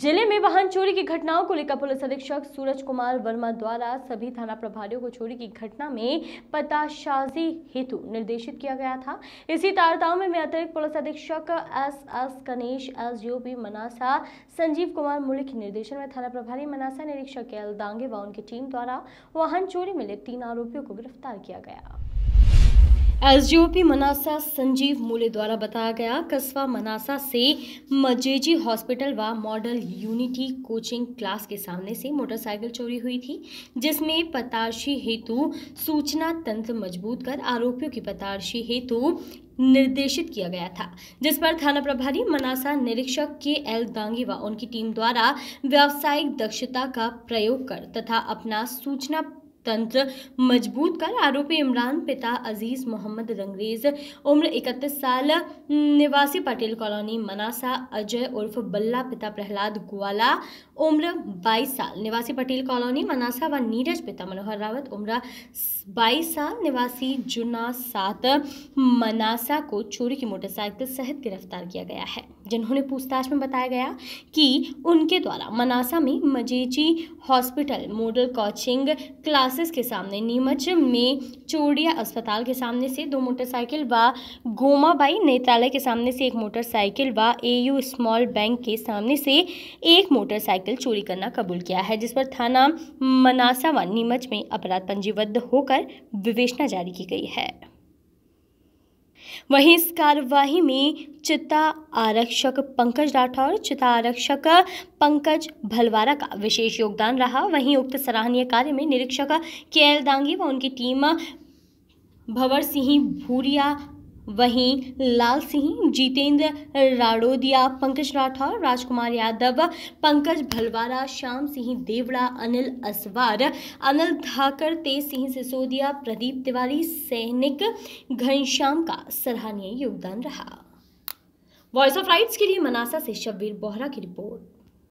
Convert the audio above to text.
जिले में वाहन चोरी की घटनाओं को लेकर पुलिस अधीक्षक सूरज कुमार वर्मा द्वारा सभी थाना प्रभारियों को चोरी की घटना में पताशाजी हेतु निर्देशित किया गया था इसी तारताओ में अतिरिक्त पुलिस अधीक्षक S S Kanesh S D Manasa Sanjeev Kumar Mulk के निर्देशन में थाना प्रभारी मनासा निरीक्षक एल दांगे व उनकी टीम द्वारा वाहन चोरी में लिप्त तीन आरोपियों को गिरफ्तार किया गया एसडीओपी मनासा संजीव मूले द्वारा बताया गया कस्बा मनासा से मजेजी हॉस्पिटल व मॉडल यूनिटी कोचिंग क्लास के सामने से मोटरसाइकिल चोरी हुई थी जिसमें पताशी हेतु सूचना तंत्र मजबूत कर आरोपियों की पताशी हेतु निर्देशित किया गया था जिस पर थाना प्रभारी मनासा निरीक्षक के एल दांगी व उनकी टीम द्वारा व्यावसायिक दक्षता का प्रयोग कर तथा अपना सूचना तंत्र मजबूत कर आरोपी इमरान पिता अजीज मोहम्मद रंगरेज उम्र 31 साल निवासी पटेल कॉलोनी मनासा अजय उर्फ बल्ला पिता प्रहलाद ग्वाला उम्र 22 साल निवासी पटेल कॉलोनी मनासा व नीरज पिता मनोहर रावत उम्र 22 साल निवासी जुना सात मनासा को चोरी की मोटरसाइकिल सहित गिरफ्तार किया गया है जिन्होंने पूछताछ में बताया गया कि उनके द्वारा मनासा में मजेची हॉस्पिटल मॉडल कोचिंग क्लासेस के सामने नीमच में चोड़िया अस्पताल के सामने से दो मोटरसाइकिल व गोमाबाई नेत्रालय के सामने से एक मोटरसाइकिल व एयू स्मॉल बैंक के सामने से एक मोटरसाइकिल चोरी करना कबूल किया है जिस पर थाना मनासा व नीमच में अपराध पंजीबद्ध होकर विवेचना जारी की गई है वहीं इस कार्यवाही में चिता आरक्षक पंकज राठौर चिता आरक्षक पंकज भलवारा का विशेष योगदान रहा वहीं उक्त सराहनीय कार्य में निरीक्षक के एल दांगी व उनकी टीम भवर सिंह भूरिया वहीं लाल सिंह जितेंद्र राडोदिया पंकज राठौर राजकुमार यादव पंकज भलवारा श्याम सिंह देवड़ा अनिल असवार अनिल धाकर तेज सिंह सिसोदिया प्रदीप तिवारी सैनिक घनश्याम का सराहनीय योगदान रहा वॉइस ऑफ राइट्स के लिए मनासा से शब्बीर बोहरा की रिपोर्ट